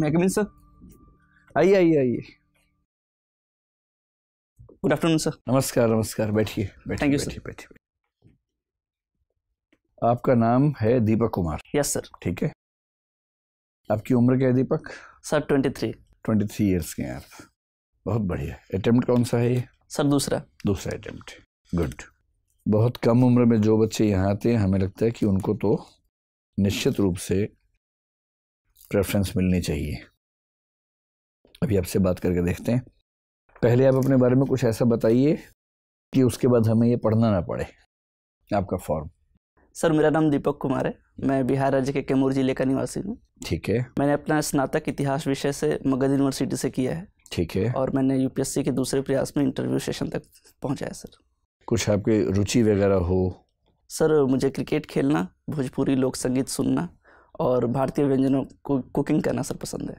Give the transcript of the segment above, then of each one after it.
मैकमिन sir आइए आइए आइए गुड आफ्टरनून सर नमस्कार नमस्कार बैठिए थैंक यू सर बैठिए आपका नाम है Deepak Kumar yes yes, sir ठीक है आपकी उम्र क्या है Deepak sir twenty three twenty three years के हैं आप बहुत बढ़िया अटेम्प्ट कौन सा है ये सर दूसरा दूसरा अटेम्प्ट गुड बहुत कम उम्र में जो बच्चे यहाँ आते हैं हमें लगता है कि उनको तो निश्चित रूप से प्रेफरेंस मिलनी चाहिए अभी आपसे बात करके देखते हैं पहले आप अपने बारे में कुछ ऐसा बताइए कि उसके बाद हमें ये पढ़ना ना पड़े आपका फॉर्म सर मेरा नाम दीपक कुमार है मैं बिहार राज्य के कैमूर जिले का निवासी हूँ ठीक है मैंने अपना स्नातक इतिहास विषय से मगध यूनिवर्सिटी से किया है ठीक है और मैंने यूपीएससी के दूसरे प्रयास में इंटरव्यू सेशन तक पहुँचा है सर कुछ आपकी रुचि वगैरह हो सर मुझे क्रिकेट खेलना भोजपुरी लोक संगीत सुनना और भारतीय व्यंजनों को कुकिंग करना सब पसंद है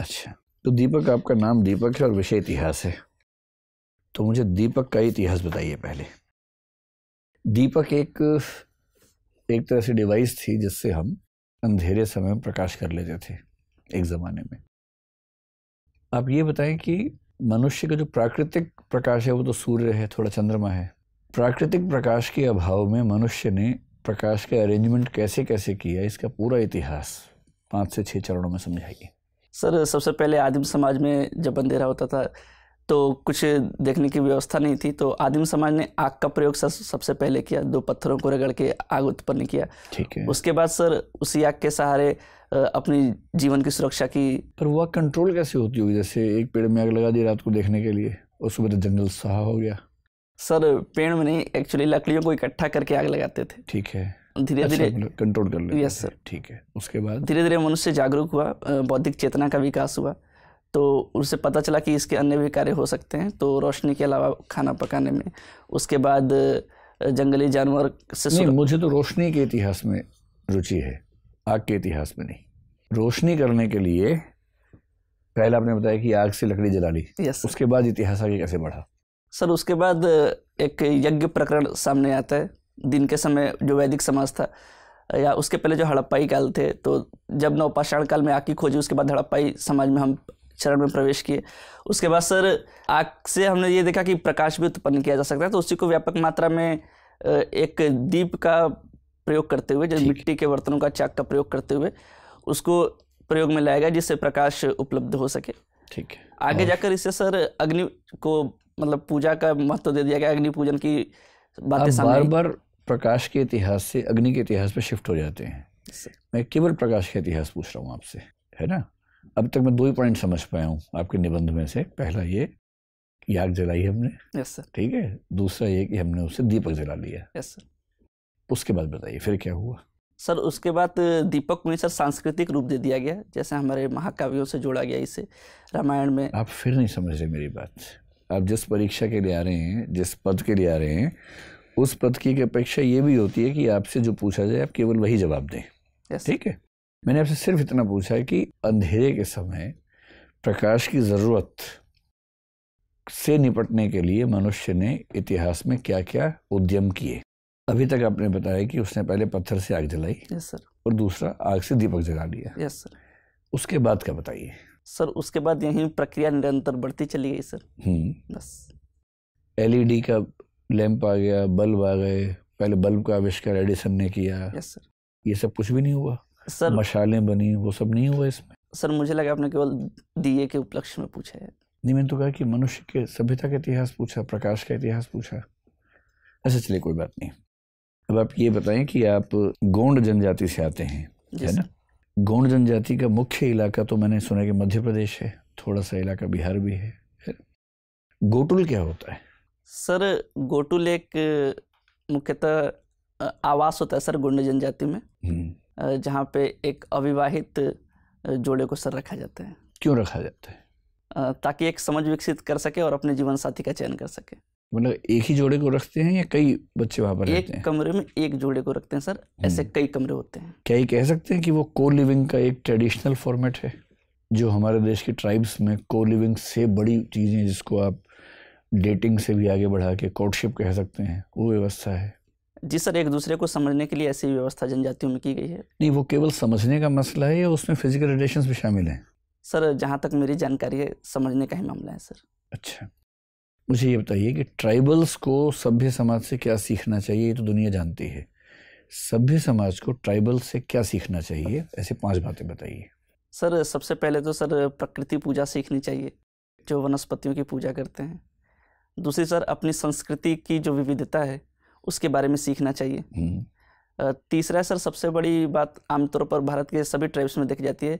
अच्छा तो दीपक आपका नाम दीपक है और विषय इतिहास है तो मुझे दीपक का इतिहास बताइए पहले दीपक एक एक तरह से डिवाइस थी जिससे हम अंधेरे समय में प्रकाश कर लेते थे एक ज़माने में आप ये बताएं कि मनुष्य का जो प्राकृतिक प्रकाश है वो तो सूर्य है थोड़ा चंद्रमा है प्राकृतिक प्रकाश के अभाव में मनुष्य ने प्रकाश के अरेंजमेंट कैसे कैसे किया इसका पूरा इतिहास पाँच से छः चरणों में समझाइए सर सबसे पहले आदिम समाज में जब अंधेरा होता था तो कुछ देखने की व्यवस्था नहीं थी तो आदिम समाज ने आग का प्रयोग सर सबसे पहले किया दो पत्थरों को रगड़ के आग उत्पन्न किया ठीक है उसके बाद सर उसी आग के सहारे अपनी जीवन की सुरक्षा की पर वह कंट्रोल कैसे होती होगी जैसे एक पेड़ में आग लगा दी रात को देखने के लिए और सुबह तो जंगल सहा हो गया सर पेड़ में नहीं एक्चुअली लकड़ियों को इकट्ठा करके आग लगाते थे ठीक है धीरे अच्छा, धीरे कंट्रोल मतलब कर लिया यस सर ठीक है उसके बाद धीरे धीरे मनुष्य जागरूक हुआ बौद्धिक चेतना का विकास हुआ तो उससे पता चला कि इसके अन्य भी कार्य हो सकते हैं तो रोशनी के अलावा खाना पकाने में उसके बाद जंगली जानवर से नहीं, मुझे तो रोशनी के इतिहास में रुचि है आग के इतिहास में नहीं रोशनी करने के लिए पहले आपने बताया कि आग से लकड़ी जला ली उसके बाद इतिहास आगे कैसे बढ़ा सर उसके बाद एक यज्ञ प्रकरण सामने आता है दिन के समय जो वैदिक समाज था या उसके पहले जो हड़प्पाई काल थे तो जब नवपाषाण काल में आग की खोजी उसके बाद हड़प्पाई समाज में हम चरण में प्रवेश किए उसके बाद सर आग से हमने ये देखा कि प्रकाश भी उत्पन्न किया जा सकता है तो उसी को व्यापक मात्रा में एक दीप का प्रयोग करते हुए जैसे मिट्टी के बर्तनों का चाक का प्रयोग करते हुए उसको प्रयोग में लाया गया जिससे प्रकाश उपलब्ध हो सके ठीक है आगे जाकर इससे सर अग्नि को मतलब पूजा का महत्व दे दिया गया अग्नि पूजन की बातें बार बार प्रकाश के इतिहास से अग्नि के इतिहास पर शिफ्ट हो जाते हैं मैं केवल प्रकाश के इतिहास पूछ रहा हूँ आपसे है ना अब तक मैं दो ही पॉइंट समझ पाया हूँ आपके निबंध में से पहला ये आग जलाई हमने यस सर ठीक है दूसरा ये कि हमने उसे दीपक जला लिया यस सर उसके बाद बताइए फिर क्या हुआ सर उसके बाद दीपक में सर सांस्कृतिक रूप दे दिया गया जैसे हमारे महाकाव्यों से जोड़ा गया इसे रामायण में आप फिर नहीं समझ रहे मेरी बात आप जिस परीक्षा के लिए आ रहे हैं जिस पद के लिए आ रहे हैं उस पद की अपेक्षा ये भी होती है कि आपसे जो पूछा जाए आप केवल वही जवाब दें ठीक है मैंने आपसे सिर्फ इतना पूछा है कि अंधेरे के समय प्रकाश की ज़रूरत से निपटने के लिए मनुष्य ने इतिहास में क्या क्या उद्यम किए अभी तक आपने बताया कि उसने पहले पत्थर से आग जलाई यस सर और दूसरा आग से दीपक जगा लिया यस सर उसके बाद क्या बताइए सर उसके बाद यही प्रक्रिया निरंतर बढ़ती चली गई सर हम्म। बस एलईडी का लैंप आ गया बल्ब आ गए पहले बल्ब का आविष्कार एडिसन ने किया यस सर ये सब कुछ भी नहीं हुआ सर मशालें बनी वो सब नहीं हुआ इसमें सर मुझे लगा आपने केवल दिए के उपलक्ष्य में पूछा है नहीं मैंने तो कहा कि मनुष्य के सभ्यता का इतिहास पूछा प्रकाश का इतिहास पूछा ऐसे चलिए कोई बात नहीं अब आप ये बताएं कि आप गोंड जनजाति से आते हैं है ना गौंड जनजाति का मुख्य इलाका तो मैंने सुना कि मध्य प्रदेश है थोड़ा सा इलाका बिहार भी है गोटुल क्या होता है सर गोटुल एक मुख्यतः आवास होता है सर गोंड जनजाति में हम्म। जहाँ पे एक अविवाहित जोड़े को सर रखा जाता है क्यों रखा जाता है ताकि एक समझ विकसित कर सके और अपने जीवन साथी का चयन कर सके मतलब एक ही जोड़े को रखते हैं या कई बच्चे वहाँ पर एक कमरे में एक जोड़े को रखते हैं सर ऐसे हम्म। कई कमरे होते हैं क्या ये कह सकते हैं कि वो को लिविंग का एक ट्रेडिशनल फॉर्मेट है जो हमारे देश के ट्राइब्स में को लिविंग से बड़ी चीज़ें जिसको आप डेटिंग से भी आगे बढ़ा के कोर्टशिप कह सकते हैं वो व्यवस्था है जी सर एक दूसरे को समझने के लिए ऐसी व्यवस्था जनजातियों में की गई है नहीं वो केवल समझने का मसला है या उसमें फिजिकल रिलेशन भी शामिल है सर जहाँ तक मेरी जानकारी है समझने का ही मामला है सर अच्छा मुझे ये बताइए कि ट्राइबल्स को सभ्य समाज से क्या सीखना चाहिए ये तो दुनिया जानती है सभ्य समाज को ट्राइबल से क्या सीखना चाहिए ऐसे पांच बातें बताइए सर सबसे पहले तो सर प्रकृति पूजा सीखनी चाहिए जो वनस्पतियों की पूजा करते हैं दूसरी सर अपनी संस्कृति की जो विविधता है उसके बारे में सीखना चाहिए हम्म। तीसरा सर सबसे बड़ी बात आमतौर पर भारत के सभी ट्राइब्स में देखी जाती है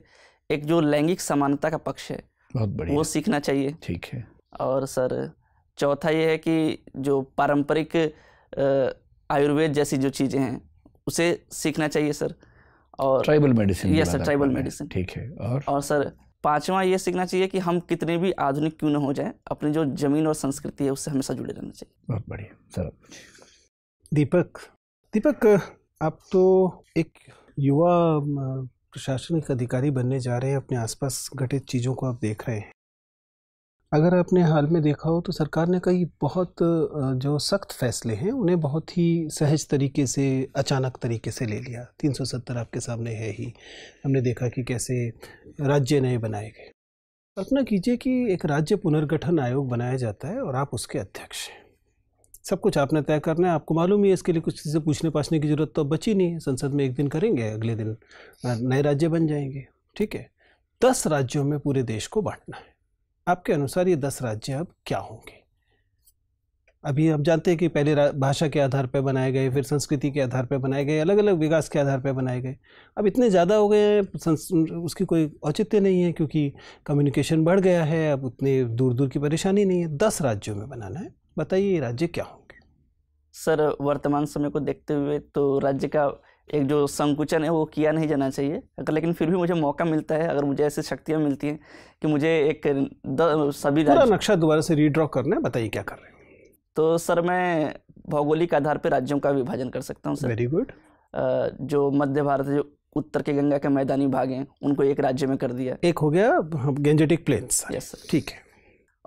एक जो लैंगिक समानता का पक्ष है बहुत बढ़िया वो सीखना चाहिए ठीक है और सर चौथा ये है कि जो पारंपरिक आयुर्वेद जैसी जो चीज़ें हैं उसे सीखना चाहिए सर और tribal medicine yes sir tribal medicine ठीक है और और सर पांचवा ये सीखना चाहिए कि हम कितने भी आधुनिक क्यों ना हो जाएं अपनी जो ज़मीन और संस्कृति है उससे हमेशा जुड़े रहना चाहिए बहुत बढ़िया सर दीपक दीपक आप तो एक युवा प्रशासनिक अधिकारी बनने जा रहे हैं अपने आसपास घटित चीज़ों को आप देख रहे हैं अगर आपने हाल में देखा हो तो सरकार ने कई बहुत जो सख्त फैसले हैं उन्हें बहुत ही सहज तरीके से अचानक तरीके से ले लिया 370 आपके सामने है ही हमने देखा कि कैसे राज्य नए बनाए गए कल्पना कीजिए कि एक राज्य पुनर्गठन आयोग बनाया जाता है और आप उसके अध्यक्ष हैं सब कुछ आपने तय करना है आपको मालूम ही है इसके लिए कुछ चीज़ें पूछने पाछने की ज़रूरत तो बची नहीं है संसद में एक दिन करेंगे अगले दिन नए राज्य बन जाएंगे ठीक है दस राज्यों में पूरे देश को बांटना है आपके अनुसार ये दस राज्य अब क्या होंगे अभी हम जानते हैं कि पहले भाषा के आधार पर बनाए गए फिर संस्कृति के आधार पर बनाए गए अलग अलग विकास के आधार पर बनाए गए अब इतने ज़्यादा हो गए हैं उसकी कोई औचित्य नहीं है क्योंकि कम्युनिकेशन बढ़ गया है अब उतने दूर दूर की परेशानी नहीं है दस राज्यों में बनाना है बताइए ये राज्य क्या होंगे सर वर्तमान समय को देखते हुए तो राज्य का एक जो संकुचन है वो किया नहीं जाना चाहिए अगर लेकिन फिर भी मुझे मौका मिलता है अगर मुझे ऐसी शक्तियाँ मिलती हैं कि मुझे एक सभी नक्शा दोबारा से रीड्रॉ करना है बताइए क्या कर रहे हैं तो सर मैं भौगोलिक आधार पर राज्यों का विभाजन कर सकता हूँ सर वेरी गुड जो मध्य भारत जो उत्तर के गंगा के मैदानी भाग हैं उनको एक राज्य में कर दिया एक हो गया गेंजेटिक प्लेन्स यस सर ठीक है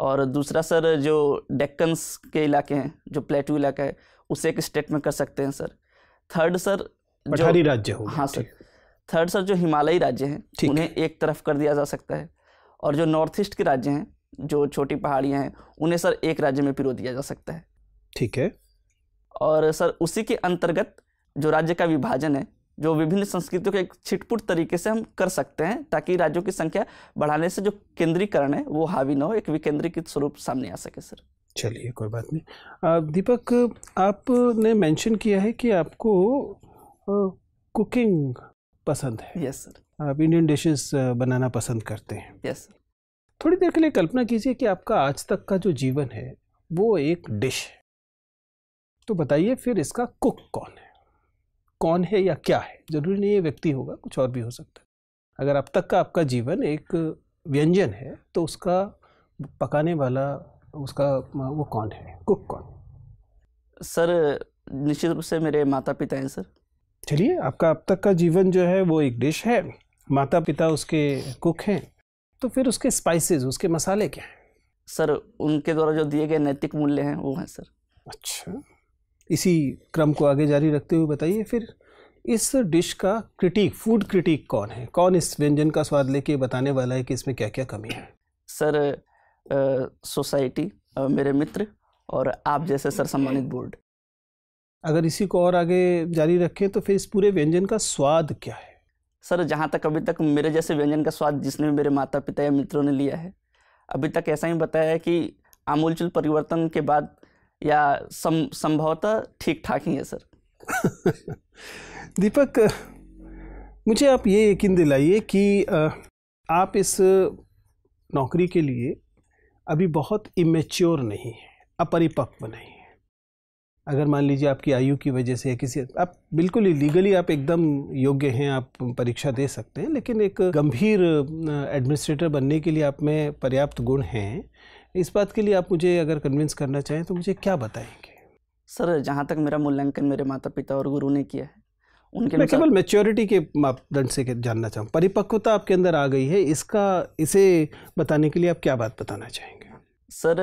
और दूसरा सर जो डेक्कन्स के इलाके हैं जो प्लेटू इलाका है उसे एक स्टेट में कर सकते हैं सर थर्ड सर पठारी राज्य हो हाँ सर थर्ड सर जो हिमालयी राज्य हैं उन्हें एक तरफ कर दिया जा सकता है और जो नॉर्थ ईस्ट के राज्य हैं जो छोटी पहाड़ियाँ हैं उन्हें सर एक राज्य में पिरो दिया जा सकता है ठीक है और सर उसी के अंतर्गत जो राज्य का विभाजन है जो विभिन्न संस्कृतियों के एक छिटपुट तरीके से हम कर सकते हैं ताकि राज्यों की संख्या बढ़ाने से जो केंद्रीकरण है वो हावी ना हो एक विकेंद्रीकृत स्वरूप सामने आ सके सर चलिए कोई बात नहीं दीपक आपने मेंशन किया है कि आपको कुकिंग पसंद है यस yes, सर आप इंडियन डिशेस बनाना पसंद करते हैं यस yes, सर थोड़ी देर के लिए कल्पना कीजिए कि आपका आज तक का जो जीवन है वो एक डिश है तो बताइए फिर इसका कुक कौन है कौन है या क्या है जरूरी नहीं ये व्यक्ति होगा कुछ और भी हो सकता है अगर अब तक का आपका जीवन एक व्यंजन है तो उसका पकाने वाला उसका वो कौन है कुक कौन सर निश्चित रूप से मेरे माता पिता हैं सर चलिए आपका अब तक का जीवन जो है वो एक डिश है माता पिता उसके कुक हैं तो फिर उसके स्पाइसेस उसके मसाले क्या हैं सर उनके द्वारा जो दिए गए नैतिक मूल्य हैं वो हैं सर अच्छा इसी क्रम को आगे जारी रखते हुए बताइए फिर इस डिश का क्रिटिक फूड क्रिटिक कौन है कौन इस व्यंजन का स्वाद लेके बताने वाला है कि इसमें क्या क्या कमी है सर सोसाइटी मेरे मित्र और आप जैसे सर सम्मानित बोर्ड अगर इसी को और आगे जारी रखें तो फिर इस पूरे व्यंजन का स्वाद क्या है सर जहाँ तक अभी तक मेरे जैसे व्यंजन का स्वाद जिसने मेरे माता पिता या मित्रों ने लिया है अभी तक ऐसा ही बताया है कि आमूलचूल परिवर्तन के बाद या सम संभवतः ठीक ठाक ही है सर दीपक मुझे आप ये यकीन दिलाइए कि आप इस नौकरी के लिए अभी बहुत इमेच्योर नहीं है अपरिपक्व नहीं अगर मान लीजिए आपकी आयु की वजह से या किसी आप बिल्कुल ही लीगली आप एकदम योग्य हैं आप परीक्षा दे सकते हैं लेकिन एक गंभीर एडमिनिस्ट्रेटर बनने के लिए आप में पर्याप्त गुण हैं इस बात के लिए आप मुझे अगर कन्विंस करना चाहें तो मुझे क्या बताएंगे सर जहाँ तक मेरा मूल्यांकन मेरे माता पिता और गुरु ने किया है उनके मैं केवल मेच्योरिटी के मापदंड से जानना चाहूँ परिपक्वता आपके अंदर आ गई है इसका इसे बताने के लिए आप क्या बात बताना चाहेंगे सर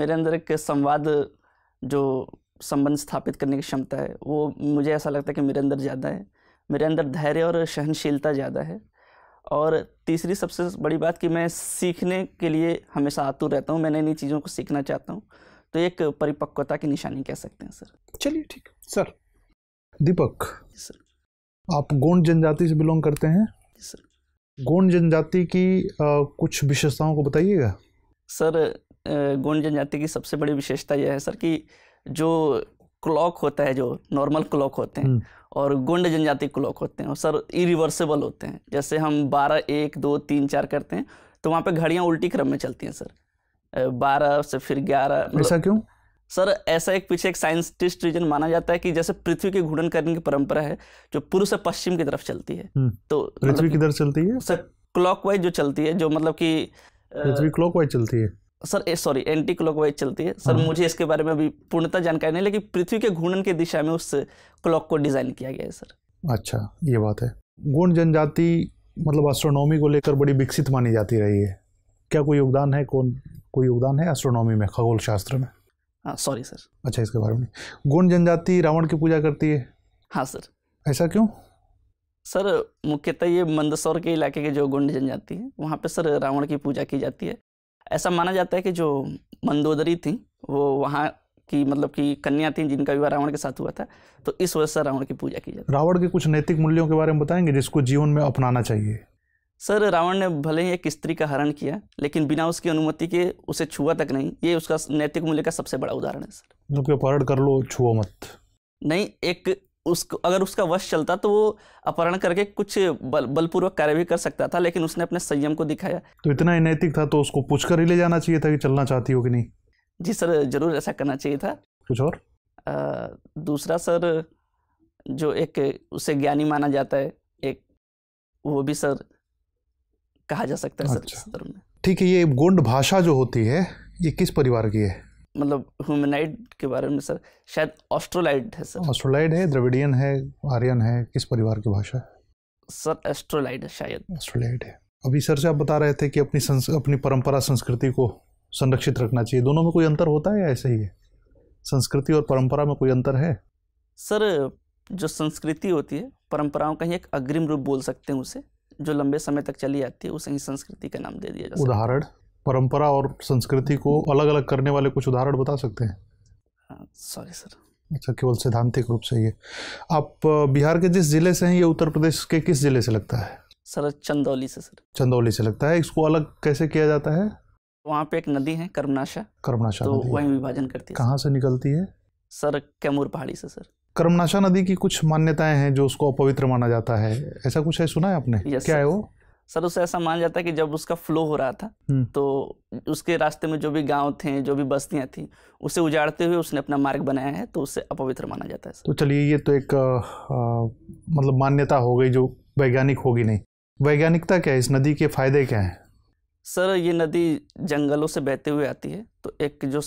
मेरे अंदर एक संवाद जो संबंध स्थापित करने की क्षमता है वो मुझे ऐसा लगता है कि मेरे अंदर ज़्यादा है मेरे अंदर धैर्य और सहनशीलता ज़्यादा है और तीसरी सबसे बड़ी बात कि मैं सीखने के लिए हमेशा आतुर रहता हूँ मैं नई नई चीज़ों को सीखना चाहता हूँ तो एक परिपक्वता की निशानी कह सकते हैं सर चलिए ठीक सर दीपक सर आप गोंड जनजाति से बिलोंग करते हैं सर गोंड जनजाति की आ, कुछ विशेषताओं को बताइएगा सर गोंड जनजाति की सबसे बड़ी विशेषता यह है सर कि जो क्लॉक होता है जो नॉर्मल क्लॉक होते हैं हम्म। और गुंड जनजाति क्लॉक होते हैं और सर इरिवर्सेबल होते हैं जैसे हम बारह एक दो तीन चार करते हैं तो वहाँ पे घड़ियाँ उल्टी क्रम में चलती हैं सर बारह से फिर ग्यारह मतलब ऐसा क्यों सर ऐसा एक पीछे एक साइंटिस्ट रीजन माना जाता है कि जैसे पृथ्वी के घूर्णन करने की परंपरा है जो पूर्व से पश्चिम की तरफ चलती है हम्म। तो पृथ्वी मतलब की तरफ चलती है सर क्लॉकवाइज जो चलती है जो मतलब कि पृथ्वी क्लॉकवाइज चलती है सर सॉरी एंटी क्लॉकवाइज चलती है सर हाँ। मुझे इसके बारे में अभी पूर्णतः जानकारी नहीं लेकिन पृथ्वी के घूर्णन की दिशा में उस क्लॉक को डिजाइन किया गया है सर अच्छा ये बात है गुण जनजाति मतलब एस्ट्रोनॉमी को लेकर बड़ी विकसित मानी जाती रही है क्या कोई योगदान है कौन कोई योगदान है एस्ट्रोनॉमी में खगोल शास्त्र में हाँ सॉरी सर अच्छा इसके बारे में गुण जनजाति रावण की पूजा करती है हाँ सर ऐसा क्यों सर मुख्यतः ये मंदसौर के इलाके के जो गुंड जनजाति है वहाँ पे सर रावण की पूजा की जाती है ऐसा माना जाता है कि जो मंदोदरी थी वो वहाँ की मतलब कि कन्या थी जिनका विवाह रावण के साथ हुआ था तो इस वजह से रावण की पूजा की जाती रावण के कुछ नैतिक मूल्यों के बारे में बताएंगे जिसको जीवन में अपनाना चाहिए सर रावण ने भले ही एक स्त्री का हरण किया लेकिन बिना उसकी अनुमति के उसे छुआ तक नहीं ये उसका नैतिक मूल्य का सबसे बड़ा उदाहरण है सर अपहरण कर लो छुओ मत नहीं एक उसको अगर उसका वश चलता तो वो अपहरण करके कुछ बल बलपूर्वक कार्य भी कर सकता था लेकिन उसने अपने संयम को दिखाया तो इतना अनैतिक था तो उसको पूछ कर ही ले जाना चाहिए था कि चलना चाहती हो कि नहीं जी सर जरूर ऐसा करना चाहिए था कुछ और आ, दूसरा सर जो एक उसे ज्ञानी माना जाता है एक वो भी सर कहा जा सकता है अच्छा। सर ठीक है ये गोंड भाषा जो होती है ये किस परिवार की है मतलब ह्यूमेनाइड के बारे में सर शायद ऑस्ट्रोलाइड है सर ऑस्ट्रोलाइड है द्रविडियन है आर्यन है किस परिवार की भाषा है सर एस्ट्रोलाइड है शायद एस्ट्रोलाइड है अभी सर से आप बता रहे थे कि अपनी संस, अपनी परंपरा संस्कृति को संरक्षित रखना चाहिए दोनों में कोई अंतर होता है या ऐसे ही है संस्कृति और परंपरा में कोई अंतर है सर जो संस्कृति होती है परंपराओं का ही एक अग्रिम रूप बोल सकते हैं उसे जो लंबे समय तक चली आती है उसे ही संस्कृति का नाम दे दिया जाता है उदाहरण परंपरा और संस्कृति को अलग अलग करने वाले कुछ उदाहरण बता सकते हैं सॉरी हाँ, सर अच्छा केवल सिद्धांतिक रूप से ये आप बिहार के जिस ज़िले से हैं ये उत्तर प्रदेश के किस ज़िले से लगता है सर चंदौली से सर चंदौली से लगता है इसको अलग कैसे किया जाता है वहाँ पे एक नदी है कर्मनाशा कर्मनाशा तो वही विभाजन करती है कहाँ से निकलती है सर कैमूर पहाड़ी से सर कर्मनाशा नदी की कुछ मान्यताएं हैं जो उसको अपवित्र माना जाता है ऐसा कुछ है सुना है आपने क्या है वो सर उसे ऐसा माना जाता है कि जब उसका फ्लो हो रहा था हम्म। तो उसके रास्ते में जो भी गांव थे जो भी बस्तियां थी उसे उजाड़ते हुए उसने अपना मार्ग बनाया है तो उसे अपवित्र माना जाता है तो चलिए ये तो एक आ, आ, मतलब मान्यता हो गई जो वैज्ञानिक होगी नहीं वैज्ञानिकता क्या है इस नदी के फायदे क्या हैं सर ये नदी जंगलों से बहते हुए आती है तो एक जो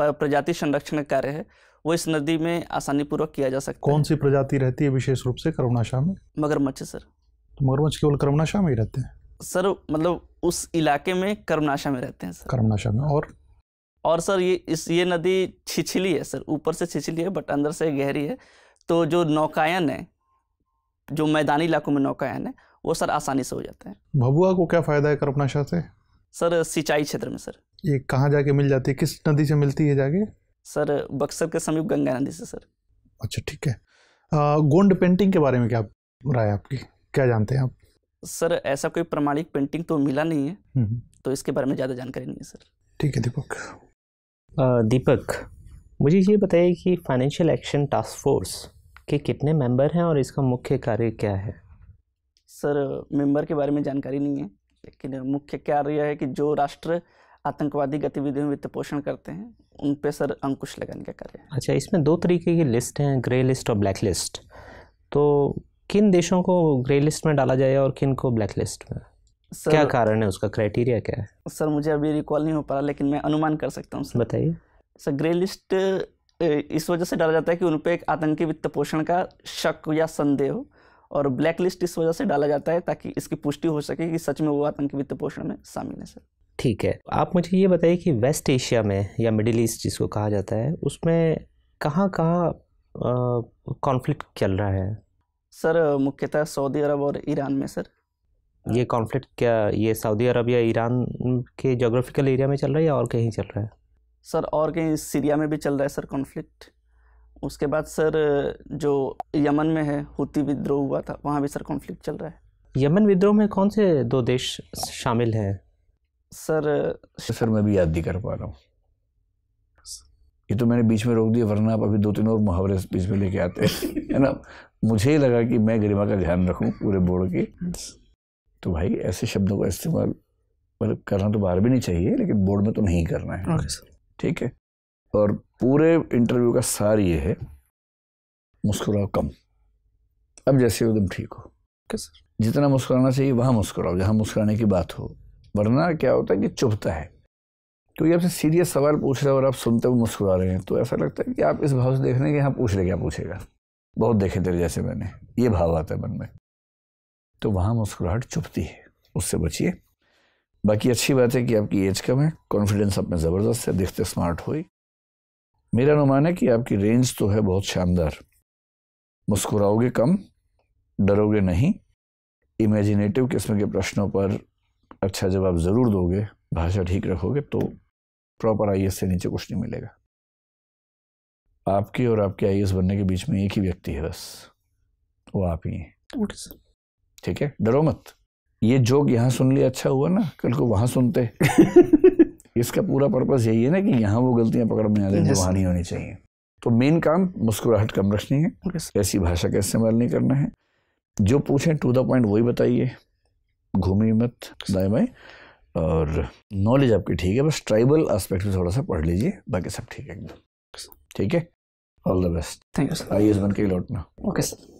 प्रजाति संरक्षण कार्य है वो इस नदी में आसानी पूर्वक किया जा सकता है कौन सी प्रजाति रहती है विशेष रूप से करुणाशा में मगरमच्छ सर तो मगरमच्छ केवल कर्मनाशा में ही रहते हैं सर मतलब उस इलाके में कर्मनाशा में रहते हैं सर कर्मनाशा में और और सर ये इस ये नदी छिछली है सर ऊपर से छिछली है बट अंदर से गहरी है तो जो नौकायन है जो मैदानी इलाकों में नौकायन है वो सर आसानी से हो जाते हैं भभुआ को क्या फ़ायदा है कर्मनाशा से सर सिंचाई क्षेत्र में सर ये कहाँ जाके मिल जाती है किस नदी से मिलती है जाके सर बक्सर के समीप गंगा नदी से सर अच्छा ठीक है गोंड पेंटिंग के बारे में क्या राय आपकी क्या जानते हैं आप सर ऐसा कोई प्रमाणिक पेंटिंग तो मिला नहीं है हम्म, हम्म। तो इसके बारे में ज़्यादा जानकारी नहीं है सर ठीक है दीपक दीपक मुझे ये बताइए कि फाइनेंशियल एक्शन टास्क फोर्स के कितने मेंबर हैं और इसका मुख्य कार्य क्या है सर मेंबर के बारे में जानकारी नहीं है लेकिन मुख्य कार्य है कि जो राष्ट्र आतंकवादी गतिविधियों में वित्त पोषण करते हैं उन पे सर अंकुश लगाने का कार्य अच्छा इसमें दो तरीके की लिस्ट हैं ग्रे लिस्ट और ब्लैक लिस्ट तो किन देशों को ग्रे लिस्ट में डाला जाए और किन को ब्लैक लिस्ट में सर, क्या कारण है उसका क्राइटेरिया क्या है सर मुझे अभी रिकॉल नहीं हो पा रहा लेकिन मैं अनुमान कर सकता हूँ बताइए सर ग्रे लिस्ट इस वजह से डाला जाता है कि उन पर एक आतंकी वित्त पोषण का शक या संदेह और ब्लैक लिस्ट इस वजह से डाला जाता है ताकि इसकी पुष्टि हो सके कि सच में वो आतंकी वित्त पोषण में शामिल है सर ठीक है आप मुझे ये बताइए कि वेस्ट एशिया में या मिडिल ईस्ट जिसको कहा जाता है उसमें कहाँ कहाँ कॉन्फ्लिक्ट चल रहा है सर मुख्यतः सऊदी अरब और ईरान में सर ये कॉन्फ्लिक्ट क्या ये सऊदी अरब या ईरान के जोग्राफिकल एरिया में चल रहा है या और कहीं चल रहा है सर और कहीं सीरिया में भी चल रहा है सर कॉन्फ्लिक्ट उसके बाद सर जो यमन में है हुती विद्रोह हुआ था वहाँ भी सर कॉन्फ्लिक्ट चल रहा है यमन विद्रोह में कौन से दो देश शामिल हैं सर सर मैं भी याद नहीं कर पा रहा हूँ ये तो मैंने बीच में रोक दिया वरना आप अभी दो तीन और मुहावरे बीच में लेके आते हैं है ना मुझे ही लगा कि मैं गरिमा का ध्यान रखूँ पूरे बोर्ड के तो भाई ऐसे शब्दों का इस्तेमाल मतलब करना तो बाहर भी नहीं चाहिए लेकिन बोर्ड में तो नहीं करना है ठीक है और पूरे इंटरव्यू का सार ये है मुस्कुराओ कम अब जैसे एकदम ठीक हो जितना मुस्कुराना चाहिए वहाँ मुस्कुराओ जहाँ मुस्कुराने की बात हो वरना क्या होता है कि चुभता है क्योंकि तो आपसे सीरियस सवाल पूछ रहे हो और आप सुनते हुए मुस्कुरा रहे हैं तो ऐसा लगता है कि आप इस भाव से देख रहे हैं कि हाँ पूछ रहे क्या पूछेगा बहुत देखे तेरे जैसे मैंने ये भाव आता है मन में तो वहाँ मुस्कुराहट चुपती है उससे बचिए बाकी अच्छी बात है कि आपकी एज कम है कॉन्फिडेंस अपने ज़बरदस्त है देखते स्मार्ट हुई मेरा अनुमान है कि आपकी रेंज तो है बहुत शानदार मुस्कुराओगे कम डरोगे नहीं इमेजिनेटिव किस्म के प्रश्नों पर अच्छा जवाब ज़रूर दोगे भाषा ठीक रखोगे तो प्रॉपर आई e से नीचे कुछ नहीं मिलेगा आपके और आपके आई e बनने के बीच में एक ही व्यक्ति है बस वो आप ही हैं ठीक है डरो मत ये जोक यहाँ सुन लिया अच्छा हुआ ना कल को वहां सुनते इसका पूरा पर्पज़ यही है ना कि यहाँ वो गलतियां पकड़ में आ जाए वहां नहीं होनी चाहिए तो मेन काम मुस्कुराहट कम रखनी है ऐसी भाषा का इस्तेमाल नहीं करना है जो पूछें टू द पॉइंट वही बताइए घूमी मत दाएं बाएं और नॉलेज आपकी ठीक है बस ट्राइबल एस्पेक्ट में थोड़ा सा पढ़ लीजिए बाकी सब ठीक है एकदम ठीक है all the best thank you sir आइए इस बन के लौटना ओके सर